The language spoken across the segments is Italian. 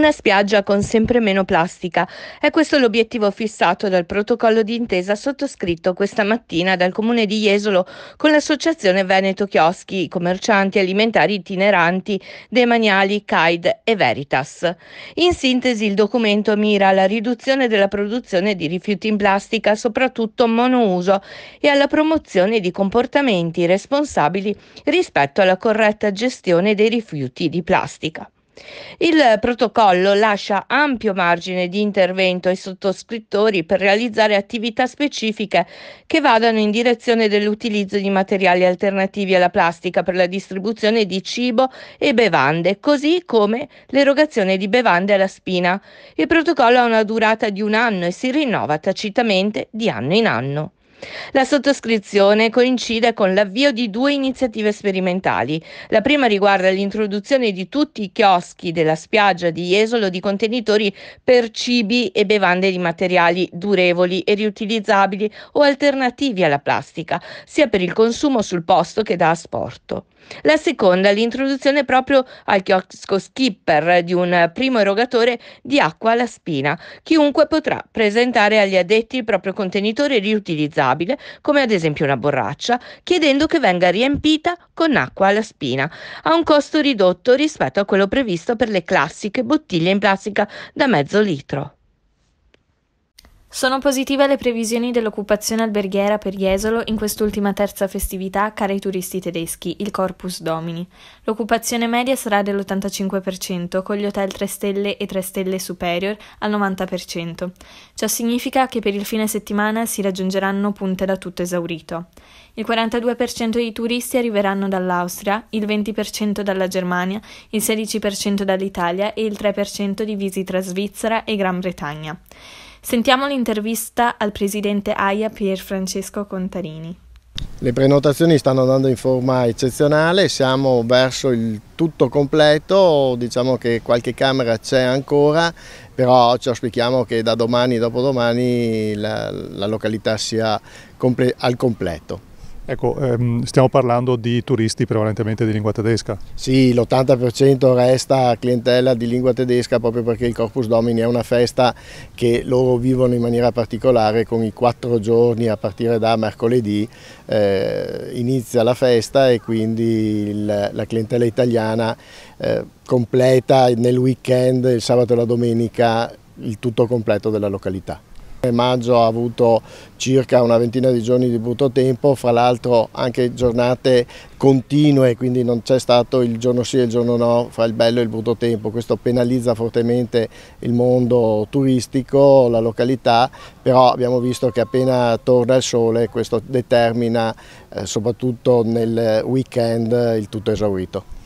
una spiaggia con sempre meno plastica. È questo l'obiettivo fissato dal protocollo di intesa sottoscritto questa mattina dal comune di Jesolo con l'associazione Veneto Chioschi, commercianti alimentari itineranti, demaniali, CAID e Veritas. In sintesi il documento mira alla riduzione della produzione di rifiuti in plastica, soprattutto monouso, e alla promozione di comportamenti responsabili rispetto alla corretta gestione dei rifiuti di plastica. Il protocollo lascia ampio margine di intervento ai sottoscrittori per realizzare attività specifiche che vadano in direzione dell'utilizzo di materiali alternativi alla plastica per la distribuzione di cibo e bevande, così come l'erogazione di bevande alla spina. Il protocollo ha una durata di un anno e si rinnova tacitamente di anno in anno. La sottoscrizione coincide con l'avvio di due iniziative sperimentali. La prima riguarda l'introduzione di tutti i chioschi della spiaggia di Jesolo di contenitori per cibi e bevande di materiali durevoli e riutilizzabili o alternativi alla plastica, sia per il consumo sul posto che da asporto. La seconda l'introduzione proprio al chiosco skipper di un primo erogatore di acqua alla spina. Chiunque potrà presentare agli addetti il proprio contenitore riutilizzato potabile, come ad esempio una borraccia, chiedendo che venga riempita con acqua alla spina, a un costo ridotto rispetto a quello previsto per le classiche bottiglie in plastica da mezzo litro. Sono positive le previsioni dell'occupazione alberghiera per Jesolo in quest'ultima terza festività cara ai turisti tedeschi, il Corpus Domini. L'occupazione media sarà dell'85%, con gli hotel 3 stelle e 3 stelle superior al 90%. Ciò significa che per il fine settimana si raggiungeranno punte da tutto esaurito. Il 42% dei turisti arriveranno dall'Austria, il 20% dalla Germania, il 16% dall'Italia e il 3% di visita Svizzera e Gran Bretagna. Sentiamo l'intervista al presidente AIA Pier Francesco Contarini. Le prenotazioni stanno andando in forma eccezionale, siamo verso il tutto completo, diciamo che qualche camera c'è ancora, però ci auspichiamo che da domani, e dopodomani, la, la località sia comple al completo. Ecco, ehm, stiamo parlando di turisti prevalentemente di lingua tedesca. Sì, l'80% resta clientela di lingua tedesca proprio perché il Corpus Domini è una festa che loro vivono in maniera particolare con i quattro giorni a partire da mercoledì eh, inizia la festa e quindi il, la clientela italiana eh, completa nel weekend, il sabato e la domenica, il tutto completo della località. Maggio ha avuto circa una ventina di giorni di brutto tempo, fra l'altro anche giornate continue, quindi non c'è stato il giorno sì e il giorno no fra il bello e il brutto tempo, questo penalizza fortemente il mondo turistico, la località, però abbiamo visto che appena torna il sole questo determina eh, soprattutto nel weekend il tutto esaurito.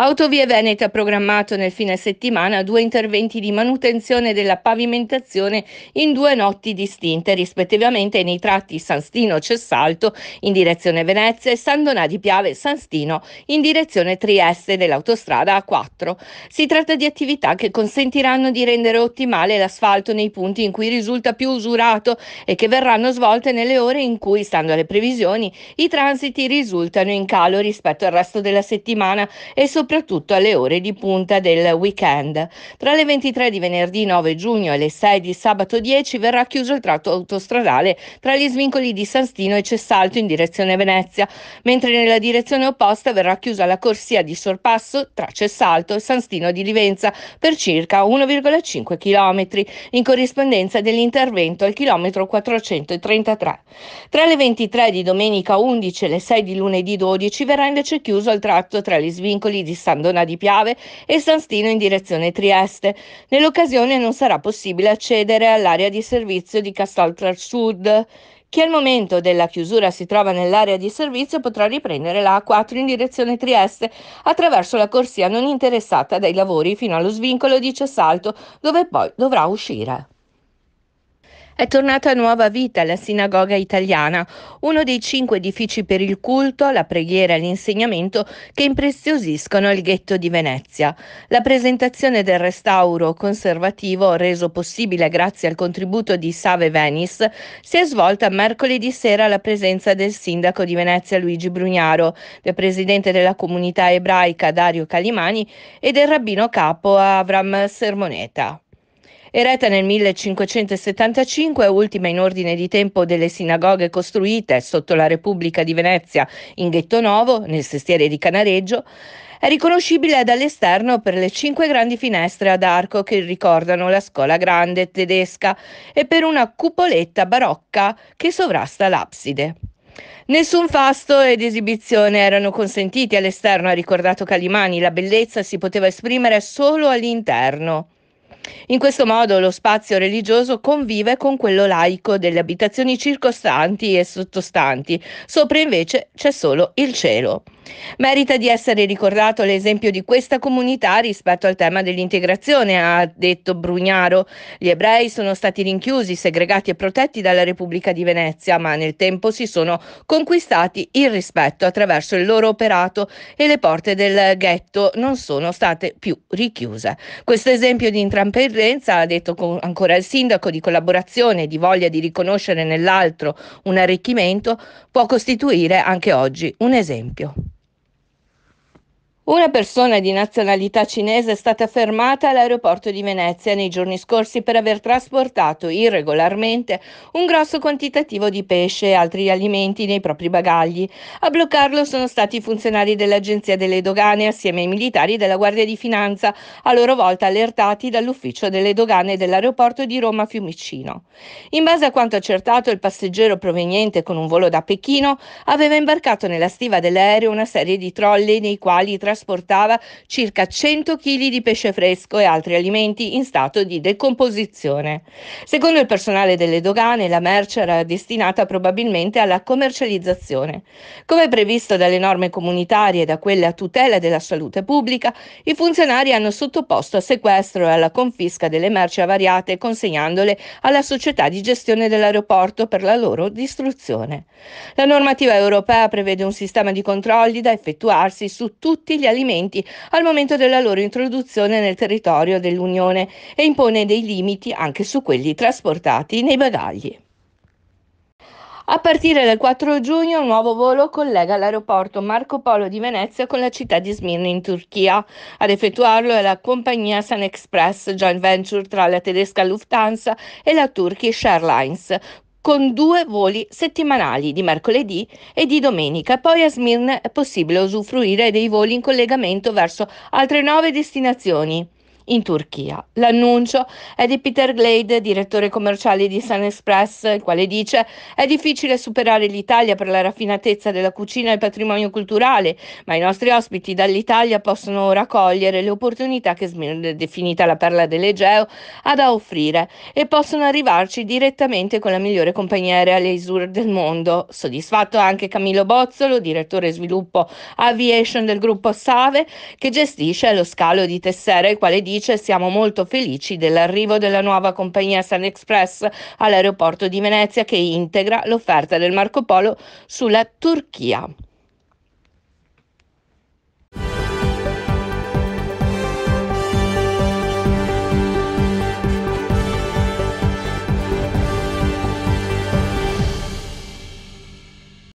Autovie Veneta ha programmato nel fine settimana due interventi di manutenzione della pavimentazione in due notti distinte, rispettivamente nei tratti San Stino-Cessalto in direzione Venezia e San Donà di Piave San Stino in direzione Trieste dell'autostrada A4. Si tratta di attività che consentiranno di rendere ottimale l'asfalto nei punti in cui risulta più usurato e che verranno svolte nelle ore in cui, stando alle previsioni, i transiti risultano in calo rispetto al resto della settimana e soprattutto soprattutto alle ore di punta del weekend. Tra le 23 di venerdì 9 giugno e le 6 di sabato 10 verrà chiuso il tratto autostradale tra gli svincoli di San Stino e Cessalto in direzione Venezia, mentre nella direzione opposta verrà chiusa la corsia di sorpasso tra Cessalto e San Stino di Livenza per circa 1,5 km, in corrispondenza dell'intervento al chilometro 433. Tra le 23 di domenica 11 e le 6 di lunedì 12 verrà invece chiuso il tratto tra gli svincoli di Sandona di Piave e San Stino in direzione Trieste. Nell'occasione non sarà possibile accedere all'area di servizio di Castaltrar Sud. Chi al momento della chiusura si trova nell'area di servizio potrà riprendere la A4 in direzione Trieste attraverso la corsia non interessata dai lavori fino allo svincolo di Cessalto, dove poi dovrà uscire. È tornata a nuova vita la sinagoga italiana, uno dei cinque edifici per il culto, la preghiera e l'insegnamento che impreziosiscono il ghetto di Venezia. La presentazione del restauro conservativo, reso possibile grazie al contributo di Save Venice, si è svolta mercoledì sera alla presenza del sindaco di Venezia Luigi Brugnaro, del presidente della comunità ebraica Dario Calimani e del rabbino capo Avram Sermoneta. Eretta nel 1575, ultima in ordine di tempo delle sinagoghe costruite sotto la Repubblica di Venezia in Ghetto Novo, nel sestiere di Canareggio, è riconoscibile dall'esterno per le cinque grandi finestre ad arco che ricordano la scuola grande tedesca e per una cupoletta barocca che sovrasta l'abside. Nessun fasto ed esibizione erano consentiti all'esterno, ha ricordato Calimani, la bellezza si poteva esprimere solo all'interno. In questo modo lo spazio religioso convive con quello laico delle abitazioni circostanti e sottostanti, sopra invece c'è solo il cielo. Merita di essere ricordato l'esempio di questa comunità rispetto al tema dell'integrazione, ha detto Brugnaro. Gli ebrei sono stati rinchiusi, segregati e protetti dalla Repubblica di Venezia, ma nel tempo si sono conquistati il rispetto attraverso il loro operato e le porte del ghetto non sono state più richiuse. Questo esempio di intrampellazione Renza ha detto con, ancora il sindaco di collaborazione e di voglia di riconoscere nell'altro un arricchimento può costituire anche oggi un esempio. Una persona di nazionalità cinese è stata fermata all'aeroporto di Venezia nei giorni scorsi per aver trasportato irregolarmente un grosso quantitativo di pesce e altri alimenti nei propri bagagli. A bloccarlo sono stati i funzionari dell'Agenzia delle Dogane assieme ai militari della Guardia di Finanza, a loro volta allertati dall'ufficio delle dogane dell'aeroporto di Roma Fiumicino. In base a quanto accertato, il passeggero proveniente con un volo da Pechino aveva imbarcato nella stiva dell'aereo una serie di trolley nei quali trasportava trasportava circa 100 kg di pesce fresco e altri alimenti in stato di decomposizione. Secondo il personale delle dogane, la merce era destinata probabilmente alla commercializzazione. Come previsto dalle norme comunitarie e da quelle a tutela della salute pubblica, i funzionari hanno sottoposto a sequestro e alla confisca delle merci avariate consegnandole alla società di gestione dell'aeroporto per la loro distruzione. La normativa europea prevede un sistema di controlli da effettuarsi su tutti gli alimenti al momento della loro introduzione nel territorio dell'Unione e impone dei limiti anche su quelli trasportati nei bagagli. A partire dal 4 giugno un nuovo volo collega l'aeroporto Marco Polo di Venezia con la città di Smirne in Turchia. Ad effettuarlo è la compagnia Sun Express, joint venture tra la tedesca Lufthansa e la Turkish Airlines, con due voli settimanali di mercoledì e di domenica. Poi a Smirne è possibile usufruire dei voli in collegamento verso altre nove destinazioni in Turchia. L'annuncio è di Peter Glade, direttore commerciale di Sun Express, il quale dice è difficile superare l'Italia per la raffinatezza della cucina e il patrimonio culturale, ma i nostri ospiti dall'Italia possono ora cogliere le opportunità che Smirne, definita la perla dell'Egeo, ha da offrire e possono arrivarci direttamente con la migliore compagnia aerea Leisur del mondo. Soddisfatto anche Camillo Bozzolo, direttore sviluppo aviation del gruppo Save, che gestisce lo scalo di Tessera, il quale dice dice siamo molto felici dell'arrivo della nuova compagnia Sun Express all'aeroporto di Venezia che integra l'offerta del Marco Polo sulla Turchia.